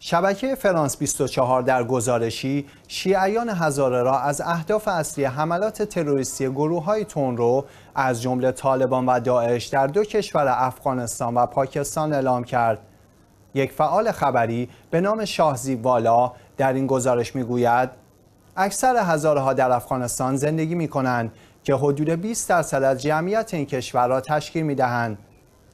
شبکه فرانس 24 در گزارشی شیعیان هزاره را از اهداف اصلی حملات تروریستی گروه های تون رو از جمله طالبان و داعش در دو کشور افغانستان و پاکستان اعلام کرد. یک فعال خبری به نام شاهزی والا در این گزارش می گوید اکثر هزارها در افغانستان زندگی می کنند که حدود 20 درصد از جمعیت این کشور را تشکیل می دهند.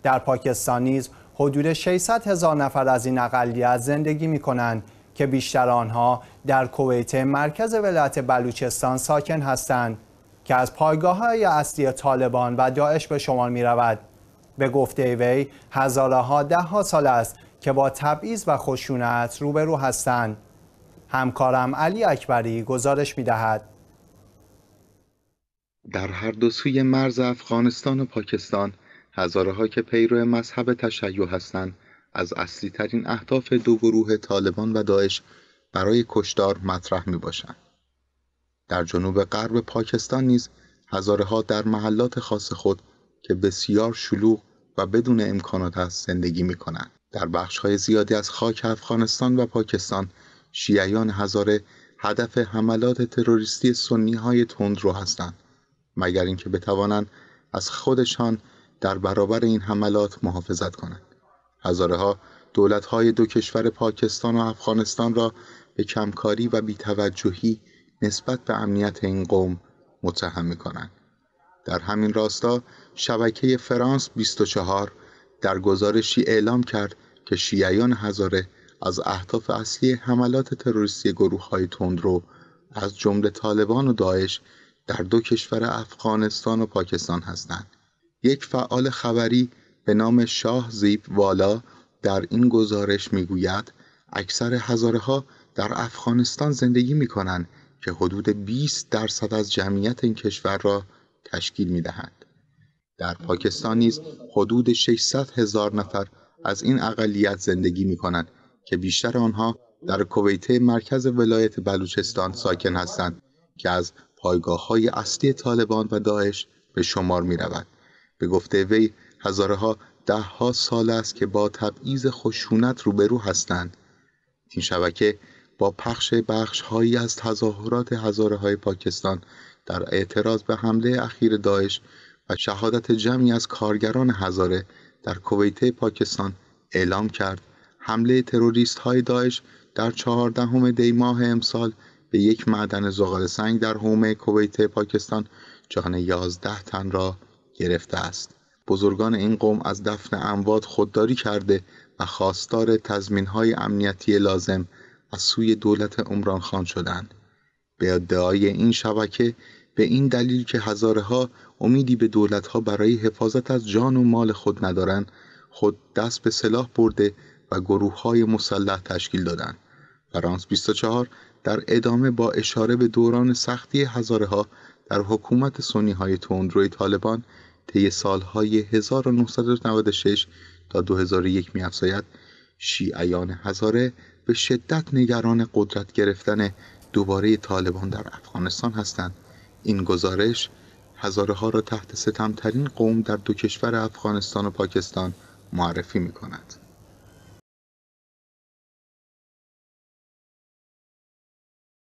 در پاکستان نیز حدود 600 هزار نفر از این اقلیت زندگی می کنند که بیشتر آنها در کویت مرکز ولایت بلوچستان ساکن هستند که از پایگاه های اصلی طالبان و داعش به شمار می رود. به گفته وی هزاره ها ده ها سال است که با تبعیض و خشونت روبرو هستند. همکارم علی اکبری گزارش می دهد. در هر دو سوی مرز افغانستان و پاکستان ها که پیرو مذهب تشیع هستند از اصلی ترین اهداف دو گروه طالبان و داعش برای کشدار مطرح می باشند. در جنوب غرب پاکستان نیز ها در محلات خاص خود که بسیار شلوغ و بدون امکانات است زندگی می کنند. در بخش های زیادی از خاک افغانستان و پاکستان شیعیان هزاره هدف حملات تروریستی سنی های تند رو هستند مگر اینکه بتوانند از خودشان در برابر این حملات محافظت کنند هزاره ها دولت های دو کشور پاکستان و افغانستان را به کمکاری و بیتوجهی نسبت به امنیت این قوم متهم می کنند. در همین راستا شبکه فرانس 24 در گزارشی اعلام کرد که شیعیان هزاره از اهداف اصلی حملات تروریستی گروه های تندرو از جمله طالبان و داعش در دو کشور افغانستان و پاکستان هستند یک فعال خبری به نام شاه زیب والا در این گزارش میگوید اکثر هزاره ها در افغانستان زندگی می کنند که حدود 20 درصد از جمعیت این کشور را تشکیل می دهند. در پاکستان نیز حدود 600 هزار نفر از این اقلیت زندگی می کنند که بیشتر آنها در کویته مرکز ولایت بلوچستان ساکن هستند که از پایگاه های اصلی طالبان و داعش به شمار می رود. به گفته وی هزاره ها ده ها سال است که با تبعیض خشونت روبرو هستند این شبکه با پخش بخش هایی از تظاهرات هزاره های پاکستان در اعتراض به حمله اخیر داعش و شهادت جمعی از کارگران هزاره در کویت پاکستان اعلام کرد حمله تروریست های داعش در چهاردهم دی ماه امسال به یک معدن زغال سنگ در حومه کویت پاکستان جان یازده تن را گرفته است بزرگان این قوم از دفن اموات خودداری کرده و خواستار تضمین های امنیتی لازم از سوی دولت عمران خان شدند به ادعای این شبکه به این دلیل که هزارها امیدی به ها برای حفاظت از جان و مال خود ندارند خود دست به سلاح برده و گروه های مسلح تشکیل دادند فرانس 24 در ادامه با اشاره به دوران سختی ها در حکومت سنی های تندروی طالبان طی سالهای 1996 تا 2001 میافزاید شیعیان هزاره به شدت نگران قدرت گرفتن دوباره طالبان در افغانستان هستند این گزارش هزاره ها را تحت ستمترین قوم در دو کشور افغانستان و پاکستان معرفی می کند.